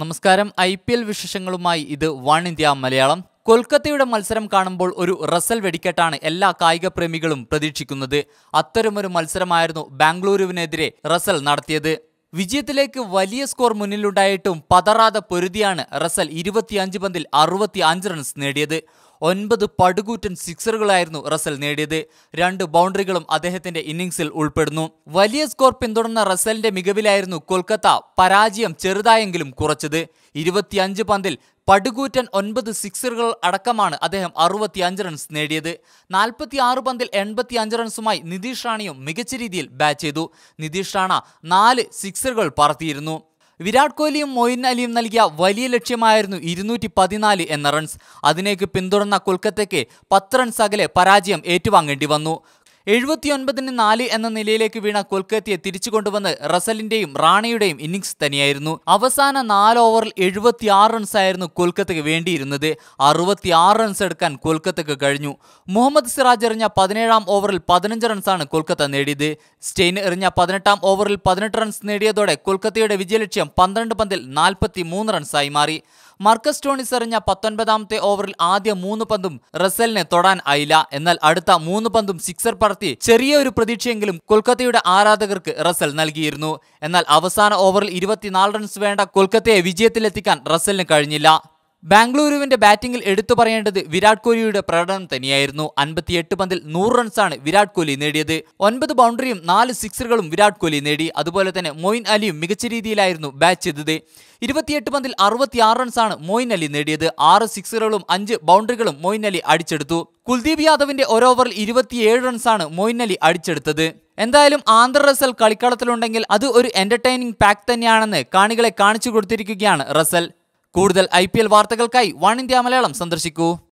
നമസ്കാരം I P L വിശേഷങ്ങളുമായി ഇത് വൺ ഇന്ത്യ മലയാളം കൊൽക്കത്തയുടെ മത്സരം കാണുമ്പോൾ ഒരു റസൽ വെടിക്കെട്ടാണ് എല്ലാ കായിക പ്രേമികളും പ്രതീക്ഷിക്കുന്നത് അത്തരമൊരു മത്സരമായിരുന്നു ബാംഗ്ലൂരുവിനെതിരെ റസൽ നടത്തിയത് വിജയത്തിലേക്ക് വലിയ സ്കോർ മുന്നിലുണ്ടായിട്ടും പതറാതെ പൊരുതിയാണ് റസൽ ഇരുപത്തിയഞ്ച് പന്തിൽ അറുപത്തി അഞ്ച് റൺസ് നേടിയത് ഒൻപത് പടുകൂറ്റൻ സിക്സറുകളായിരുന്നു റസൽ നേടിയത് രണ്ട് ബൗണ്ടറികളും അദ്ദേഹത്തിന്റെ ഇന്നിംഗ്സിൽ ഉൾപ്പെടുന്നു വലിയ സ്കോർ പിന്തുടർന്ന റസലിന്റെ മികവിലായിരുന്നു കൊൽക്കത്ത പരാജയം ചെറുതായെങ്കിലും കുറച്ചത് ഇരുപത്തിയഞ്ച് പന്തിൽ പടുകൂറ്റൻ ഒൻപത് സിക്സറുകൾ അടക്കമാണ് അദ്ദേഹം അറുപത്തിയഞ്ച് റൺസ് നേടിയത് നാൽപ്പത്തി ആറ് പന്തിൽ അഞ്ച് റൺസുമായി നിതീഷ് റാണിയും മികച്ച രീതിയിൽ ബാറ്റ് ചെയ്തു നിതീഷ് റാണ നാല് സിക്സറുകൾ പറത്തിയിരുന്നു വിരാട് കോഹ്ലിയും മൊയിൻ അലിയും നൽകിയ വലിയ ലക്ഷ്യമായിരുന്നു ഇരുന്നൂറ്റി പതിനാല് എന്ന റൺസ് അതിനേക്ക് പിന്തുടർന്ന കൊൽക്കത്തയ്ക്ക് പത്ത് റൺസ് അകലെ പരാജയം ഏറ്റുവാങ്ങേണ്ടി വന്നു എഴുപത്തിയൊൻപതിന് നാല് എന്ന നിലയിലേക്ക് വീണ കൊൽക്കത്തയെ തിരിച്ചു കൊണ്ടുവന്ന് റസലിന്റെയും റാണയുടെയും ഇന്നിംഗ്സ് തന്നെയായിരുന്നു അവസാന നാല് ഓവറിൽ എഴുപത്തിയാറ് ആയിരുന്നു കൊൽക്കത്തയ്ക്ക് വേണ്ടിയിരുന്നത് അറുപത്തിയാറ് റൺസ് എടുക്കാൻ കൊൽക്കത്തയ്ക്ക് കഴിഞ്ഞു മുഹമ്മദ് സിറാജ് എറിഞ്ഞ പതിനേഴാം ഓവറിൽ പതിനഞ്ച് റൺസാണ് കൊൽക്കത്ത നേടിയത് സ്റ്റെയിൻ എറിഞ്ഞ പതിനെട്ടാം ഓവറിൽ പതിനെട്ട് റൺസ് നേടിയതോടെ കൊൽക്കത്തയുടെ വിജയലക്ഷ്യം പന്ത്രണ്ട് പന്തിൽ നാൽപ്പത്തി മൂന്ന് റൺസായി മാറി മർക്കസ് ടോണിസ് എറിഞ്ഞ പത്തൊൻപതാമത്തെ ഓവറിൽ ആദ്യ മൂന്ന് പന്തും റസലിനെ തൊടാൻ ആയില്ല എന്നാൽ അടുത്ത മൂന്ന് പന്തും സിക്സർ പറ നടത്തി ചെറിയ ഒരു പ്രതീക്ഷയെങ്കിലും കൊൽക്കത്തയുടെ ആരാധകർക്ക് റസൽ നൽകിയിരുന്നു എന്നാൽ അവസാന ഓവറിൽ ഇരുപത്തിനാല് റൺസ് വേണ്ട കൊൽക്കത്തയെ വിജയത്തിലെത്തിക്കാൻ റസലിന് കഴിഞ്ഞില്ല ബാംഗ്ലൂരുവിന്റെ ബാറ്റിംഗിൽ എടുത്തു പറയേണ്ടത് വിരാട് കോഹ്ലിയുടെ പ്രകടനം തന്നെയായിരുന്നു അൻപത്തിയെട്ട് പന്തിൽ നൂറ് റൺസാണ് വിരാട് കോഹ്ലി നേടിയത് ഒൻപത് ബൗണ്ടറിയും നാല് സിക്സറുകളും വിരാട് കോഹ്ലി നേടി അതുപോലെ തന്നെ മൊയിൻ അലിയും മികച്ച രീതിയിലായിരുന്നു ബാറ്റ് ചെയ്തത് ഇരുപത്തിയെട്ട് പന്തിൽ അറുപത്തിയാറ് റൺസാണ് മൊയിൻ അലി നേടിയത് ആറ് സിക്സറുകളും അഞ്ച് ബൗണ്ടറികളും മൊയിൻ അലി അടിച്ചെടുത്തു കുൽദീപ് യാദവിന്റെ ഓവറിൽ ഇരുപത്തിയേഴ് റൺസാണ് മൊയിൻ അലി അടിച്ചെടുത്തത് എന്തായാലും ആന്ധ്ര റസൽ കളിക്കളത്തിലുണ്ടെങ്കിൽ അത് ഒരു എന്റർടൈനിങ് പാക്ക് തന്നെയാണെന്ന് കാണികളെ കാണിച്ചു കൊടുത്തിരിക്കുകയാണ് റസൽ കൂടുതൽ ഐ വാർത്തകൾക്കായി വൺ ഇന്ത്യ മലയാളം സന്ദർശിക്കൂ